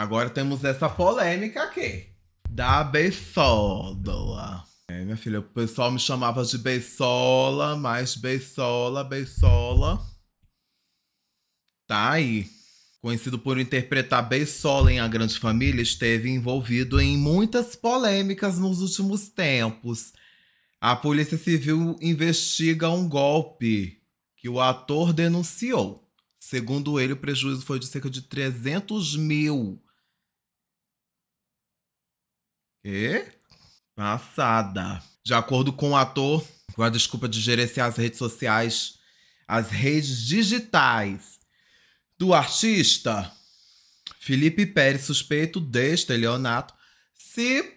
Agora temos essa polêmica aqui. Da Beissola. É, minha filha, o pessoal me chamava de Beissola, mas Beissola, Beissola. Tá aí. Conhecido por interpretar Beissola em A Grande Família, esteve envolvido em muitas polêmicas nos últimos tempos. A Polícia Civil investiga um golpe que o ator denunciou. Segundo ele, o prejuízo foi de cerca de 300 mil E? Passada. De acordo com o ator, com a desculpa de gerenciar as redes sociais, as redes digitais do artista, Felipe Pérez, suspeito de estelionato, se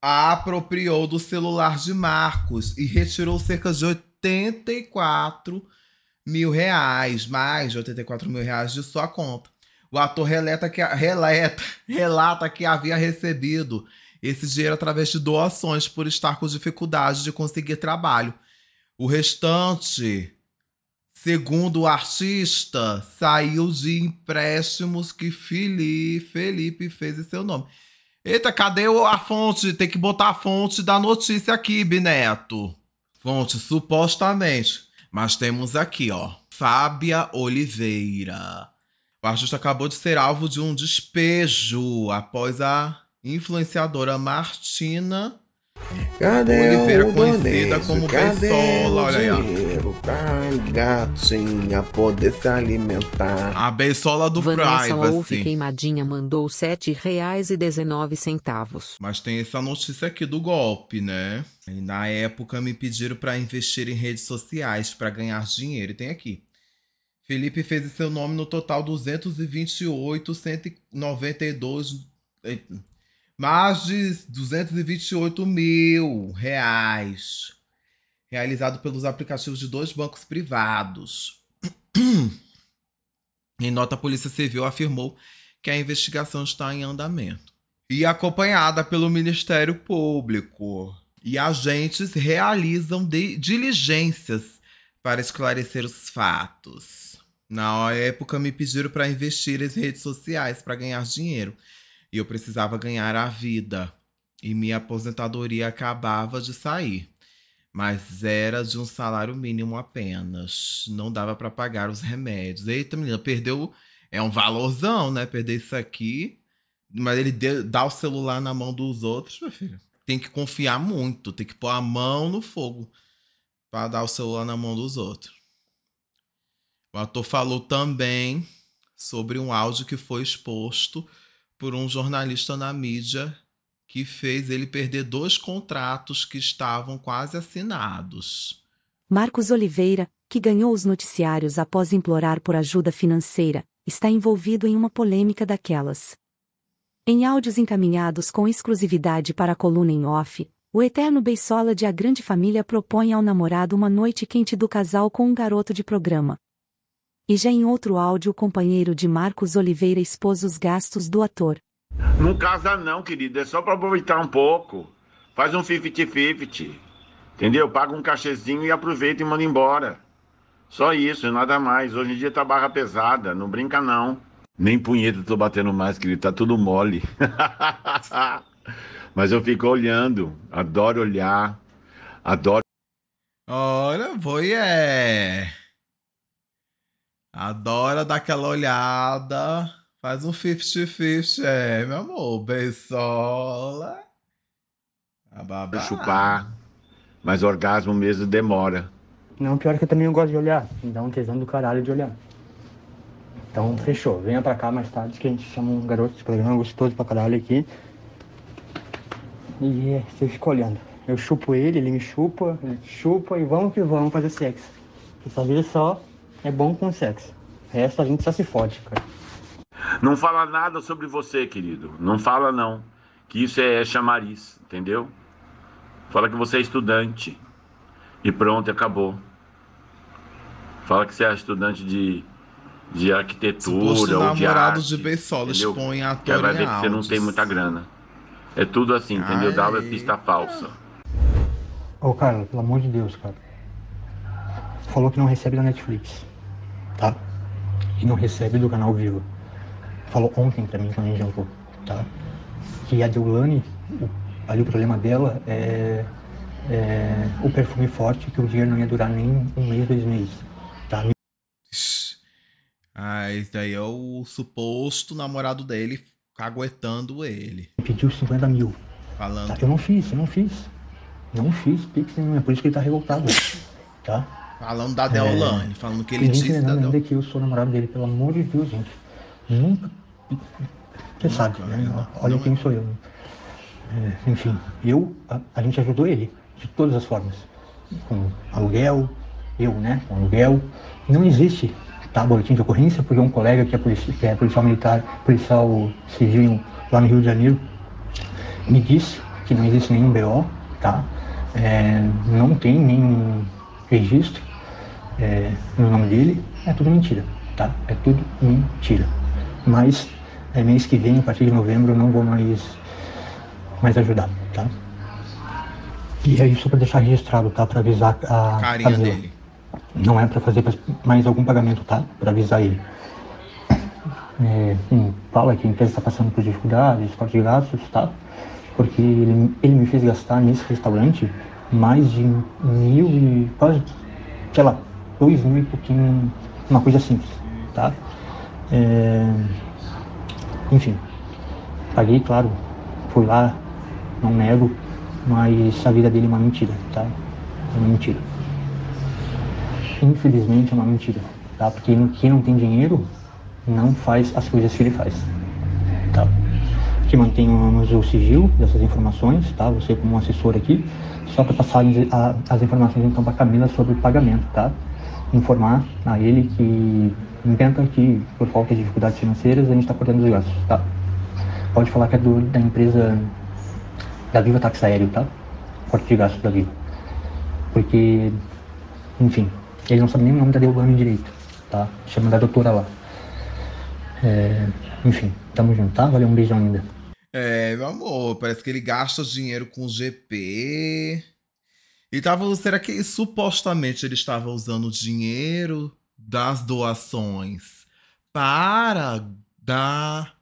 apropriou do celular de Marcos e retirou cerca de 84 mil reais, mais de 84 mil reais de sua conta. O ator relata que, relata, relata que havia recebido esse dinheiro através de doações por estar com dificuldade de conseguir trabalho. O restante, segundo o artista, saiu de empréstimos que Felipe fez em seu nome. Eita, cadê a fonte? Tem que botar a fonte da notícia aqui, Bineto. Fonte, supostamente. Mas temos aqui, ó. Fábia Oliveira. O artista acabou de ser alvo de um despejo após a influenciadora Martina Cadê Oliveira, conhecida como Cadê Bessola, olha aí. Ó. gatinha poder se alimentar. A Bessola do Vanessa Privacy. Queimadinha mandou R$ 7,19. Mas tem essa notícia aqui do golpe, né? E na época me pediram para investir em redes sociais para ganhar dinheiro. E tem aqui. Felipe fez seu nome no total 228, 192 mais de 228 mil reais, realizado pelos aplicativos de dois bancos privados. em nota, a Polícia Civil afirmou que a investigação está em andamento e acompanhada pelo Ministério Público. E agentes realizam diligências para esclarecer os fatos. Na época, me pediram para investir em redes sociais para ganhar dinheiro e eu precisava ganhar a vida. E minha aposentadoria acabava de sair, mas era de um salário mínimo apenas. Não dava para pagar os remédios. Eita, menina, perdeu. É um valorzão, né? Perder isso aqui. Mas ele deu, dá o celular na mão dos outros, meu filho. Tem que confiar muito, tem que pôr a mão no fogo para dar o celular na mão dos outros. O ator falou também sobre um áudio que foi exposto por um jornalista na mídia que fez ele perder dois contratos que estavam quase assinados. Marcos Oliveira, que ganhou os noticiários após implorar por ajuda financeira, está envolvido em uma polêmica daquelas. Em áudios encaminhados com exclusividade para a coluna em off, o eterno beisola de A Grande Família propõe ao namorado uma noite quente do casal com um garoto de programa, e já em outro áudio o companheiro de Marcos Oliveira expôs os gastos do ator. Não casa não, querida, é só para aproveitar um pouco. Faz um 50-50. Entendeu? Paga um cachezinho e aproveita e manda embora. Só isso, nada mais. Hoje em dia tá barra pesada, não brinca não. Nem punheta tô batendo mais, querido, tá tudo mole. Mas eu fico olhando, adoro olhar, adoro. Olha, vou é. Adora dar aquela olhada. Faz um 50-50, é, meu amor. Beisola. Pra chupar. Mas orgasmo mesmo demora. Não, pior que eu também não gosto de olhar. Me dá um tesão do caralho de olhar. Então, fechou. Venha pra cá mais tarde que a gente chama um garoto de programa é gostoso pra caralho aqui. E é, você fica olhando. Eu chupo ele, ele me chupa, ele te chupa e vamos que vamos fazer sexo. Essa vida só é bom com sexo resto a gente só se fode, cara. Não fala nada sobre você, querido. Não fala, não. Que isso é chamariz, entendeu? Fala que você é estudante. E pronto, acabou. Fala que você é estudante de, de arquitetura ou de arte. de expõe a Que vai ver que você não tem muita grana. É tudo assim, entendeu? uma pista falsa. Ô, cara, pelo amor de Deus, cara. Falou que não recebe da Netflix. Tá? e não recebe do canal Viva. Falou ontem para mim quando a gente jantou, tá? Que a Deulane, o, ali o problema dela é, é, o perfume forte, que o dinheiro não ia durar nem um mês, dois meses, tá? Ah, esse daí é o suposto namorado dele caguetando ele. Pediu 50 mil. Falando. Tá? Eu não fiz, eu não fiz. Não fiz é por isso que ele tá revoltado, tá? Falando da Deolane, é... falando que ele disse da Deolane. que eu sou namorado dele, pelo amor de Deus, gente. Nunca. Você sabe, né? Não, Olha não quem é. sou eu. Né? É, enfim, eu, a, a, gente ajudou ele de todas as formas. Com aluguel, eu, né? Com aluguel. Não existe tá, boletim de ocorrência, porque um colega que é, policia, que é policial militar, policial civil lá no Rio de Janeiro, me disse que não existe nenhum BO, tá? É, não tem nenhum registro é, no nome dele, é tudo mentira, tá? É tudo mentira. Mas é, mês que vem, a partir de novembro, eu não vou mais, mais ajudar, tá? E é isso para deixar registrado, tá? Para avisar a Carinha Camila. Dele. Não é para fazer mais algum pagamento, tá? Para avisar ele. É, sim, fala é que a empresa está passando por dificuldades, corte de gastos, tá? Porque ele, ele me fez gastar nesse restaurante mais de mil e quase, sei lá, dois mil e pouquinho, uma coisa simples, tá? É, enfim, paguei, claro, fui lá, não nego, mas a vida dele é uma mentira, tá? É uma mentira. Infelizmente é uma mentira, tá? Porque quem não tem dinheiro não faz as coisas que ele faz, tá? Que mantenhamos o sigilo dessas informações, tá? Você como assessor aqui, só para passar as informações então para Camila sobre o pagamento, tá? informar a ele que inventa que, por falta de dificuldades financeiras, a gente está cortando os gastos, tá? Pode falar que é do, da empresa da Viva Taxa Aéreo, tá? Corte de gastos da Viva. Porque, enfim, ele não sabe nem o nome da Delbano direito, tá? Chama da doutora lá. É, enfim, tamo junto, tá? Valeu, um beijão ainda. É, meu amor, parece que ele gasta dinheiro com GP. E tava, será que supostamente ele estava usando o dinheiro das doações para dar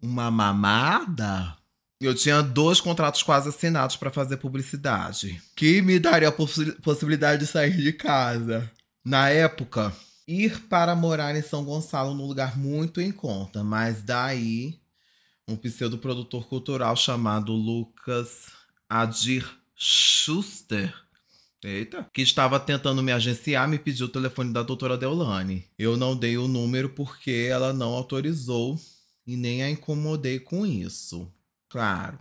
uma mamada? Eu tinha dois contratos quase assinados para fazer publicidade, que me daria a possi possibilidade de sair de casa. Na época, ir para morar em São Gonçalo num lugar muito em conta, mas daí um pseudo-produtor cultural chamado Lucas Adir Schuster. Eita. Que estava tentando me agenciar, me pediu o telefone da doutora Deolane. Eu não dei o número porque ela não autorizou e nem a incomodei com isso. Claro.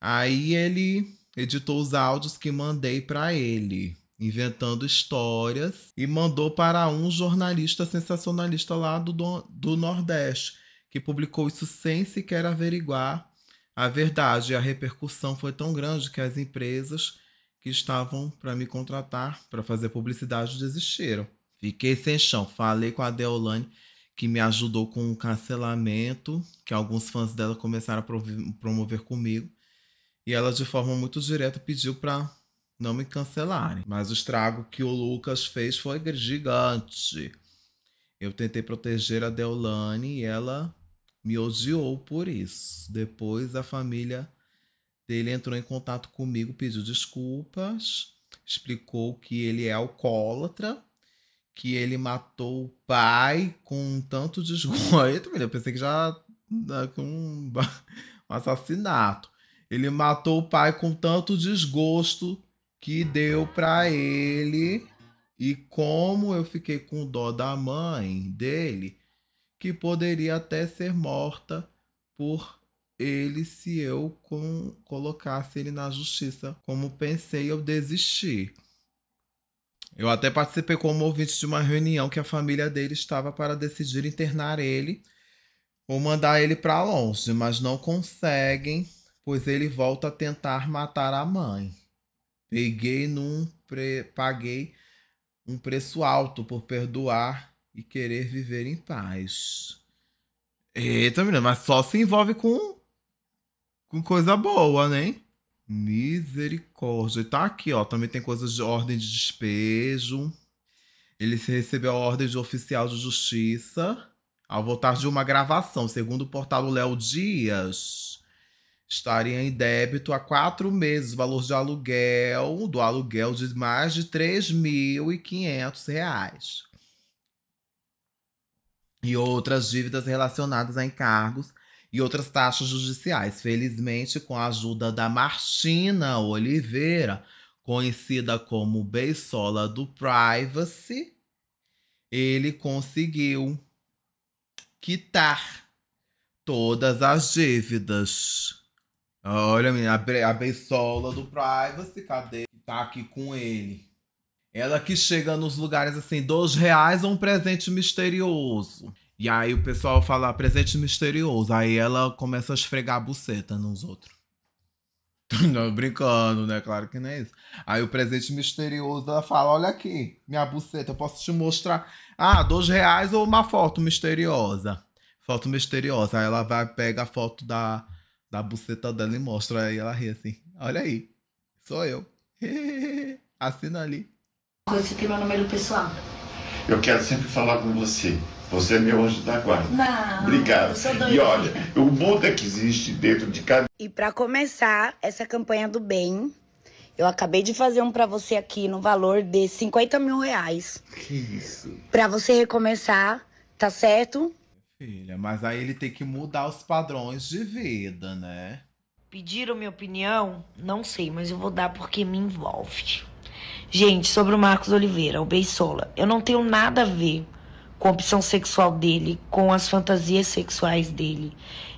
Aí ele editou os áudios que mandei para ele, inventando histórias, e mandou para um jornalista sensacionalista lá do, do Nordeste, que publicou isso sem sequer averiguar a verdade, a repercussão foi tão grande que as empresas que estavam para me contratar para fazer publicidade desistiram. Fiquei sem chão. Falei com a Deolane, que me ajudou com o cancelamento, que alguns fãs dela começaram a promover comigo. E ela, de forma muito direta, pediu para não me cancelarem. Mas o estrago que o Lucas fez foi gigante. Eu tentei proteger a Deolane e ela me odiou por isso. Depois a família dele entrou em contato comigo, pediu desculpas, explicou que ele é alcoólatra, que ele matou o pai com tanto desgosto. Eu pensei que já né, com um assassinato. Ele matou o pai com tanto desgosto que deu para ele. E como eu fiquei com dó da mãe dele, que poderia até ser morta por ele se eu com, colocasse ele na justiça. Como pensei, eu desisti. Eu até participei como ouvinte de uma reunião que a família dele estava para decidir internar ele ou mandar ele para longe, mas não conseguem, pois ele volta a tentar matar a mãe. Peguei num pre... paguei um preço alto por perdoar e querer viver em paz. Eita, menina, mas só se envolve com, com coisa boa, né? Misericórdia. E tá aqui, ó. Também tem coisas de ordem de despejo. Ele recebeu a ordem de oficial de justiça ao voltar de uma gravação. Segundo o portal Léo Dias, estaria em débito há quatro meses o valor de aluguel, do aluguel de mais de R$ 3.500 e outras dívidas relacionadas a encargos e outras taxas judiciais. Felizmente, com a ajuda da Martina Oliveira, conhecida como Beisola do Privacy, ele conseguiu quitar todas as dívidas. Olha, a Beisola do Privacy, cadê? Tá aqui com ele. Ela que chega nos lugares assim, dois reais ou um presente misterioso. E aí o pessoal fala, presente misterioso. Aí ela começa a esfregar a buceta nos outros. Não, brincando, né? Claro que não é isso. Aí o presente misterioso, ela fala, olha aqui, minha buceta, eu posso te mostrar. Ah, dois reais ou uma foto misteriosa. Foto misteriosa. Aí ela vai, pega a foto da, da buceta dela e mostra. Aí ela ri assim, olha aí, sou eu. Assina ali. Esse aqui é meu número pessoal. Eu quero sempre falar com você. Você é meu anjo da guarda. Não, Obrigado. E olha, o mundo é que existe dentro de cada. E para começar essa campanha do bem, eu acabei de fazer um para você aqui no valor de 50 mil reais. Que isso? Para você recomeçar, tá certo? Filha, mas aí ele tem que mudar os padrões de vida, né? Pediram minha opinião? Não sei, mas eu vou dar porque me envolve. Gente, sobre o Marcos Oliveira, o Beisola, eu não tenho nada a ver com a opção sexual dele, com as fantasias sexuais dele.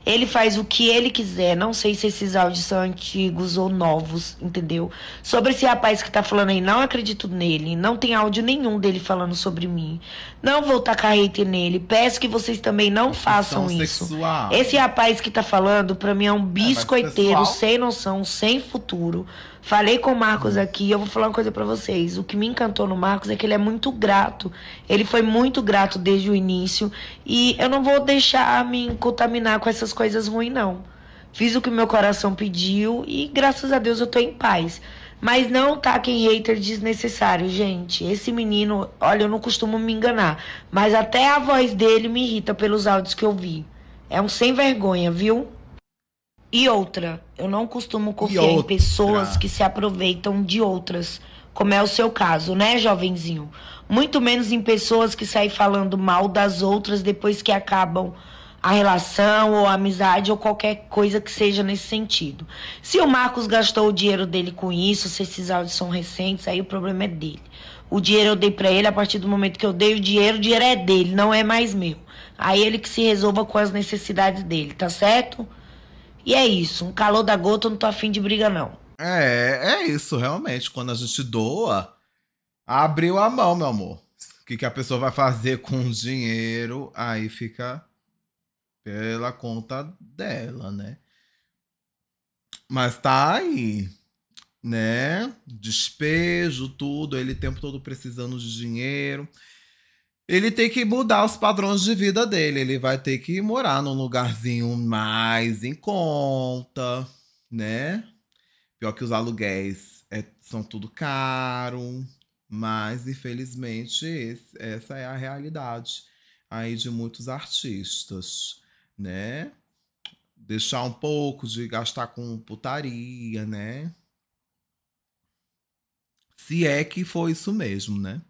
Ele faz o que ele quiser, não sei se esses áudios são antigos ou novos, entendeu? Sobre esse rapaz que tá falando aí, não acredito nele, não tem áudio nenhum dele falando sobre mim. Não vou tacar hate nele, peço que vocês também não opção façam isso. Esse rapaz que tá falando, pra mim é um é, biscoiteiro é, sem noção, sem futuro. Falei com o Marcos aqui, eu vou falar uma coisa para vocês. O que me encantou no Marcos é que ele é muito grato. Ele foi muito grato desde o início e eu não vou deixar me contaminar com essas coisas ruins não. Fiz o que meu coração pediu e graças a Deus eu tô em paz. Mas não taquem tá hater desnecessário, gente. Esse menino, olha, eu não costumo me enganar, mas até a voz dele me irrita pelos áudios que eu vi. É um sem vergonha, viu? E outra, eu não costumo confiar em pessoas que se aproveitam de outras, como é o seu caso, né, jovenzinho? Muito menos em pessoas que saem falando mal das outras depois que acabam a relação ou a amizade ou qualquer coisa que seja nesse sentido. Se o Marcos gastou o dinheiro dele com isso, se esses áudios são recentes, aí o problema é dele. O dinheiro eu dei para ele, a partir do momento que eu dei o dinheiro, o dinheiro é dele, não é mais meu. Aí ele que se resolva com as necessidades dele, tá certo? E é isso, um calor da gota, eu não tô afim de briga, não. É, é isso, realmente. Quando a gente doa, abriu a mão, meu amor. O que, que a pessoa vai fazer com o dinheiro, aí fica pela conta dela, né? Mas tá aí, né? Despejo, tudo, ele o tempo todo precisando de dinheiro ele tem que mudar os padrões de vida dele. Ele vai ter que morar num lugarzinho mais em conta, né? Pior que os aluguéis é, são tudo caro, mas infelizmente esse, essa é a realidade aí de muitos artistas, né? Deixar um pouco de gastar com putaria, né? Se é que foi isso mesmo, né?